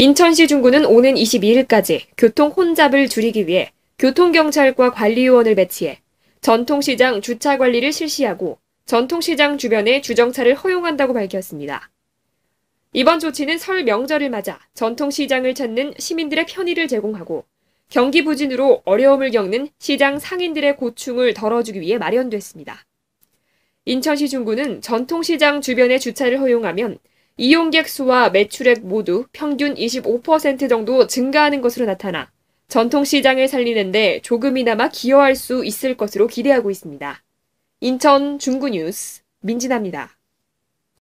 인천시 중구는 오는 22일까지 교통 혼잡을 줄이기 위해 교통경찰과 관리요원을 배치해 전통시장 주차 관리를 실시하고 전통시장 주변에 주정차를 허용한다고 밝혔습니다. 이번 조치는 설 명절을 맞아 전통시장을 찾는 시민들의 편의를 제공하고 경기 부진으로 어려움을 겪는 시장 상인들의 고충을 덜어주기 위해 마련됐습니다. 인천시 중구는 전통시장 주변에 주차를 허용하면 이용객 수와 매출액 모두 평균 25% 정도 증가하는 것으로 나타나 전통시장을 살리는데 조금이나마 기여할 수 있을 것으로 기대하고 있습니다. 인천 중구뉴스 민진아입니다.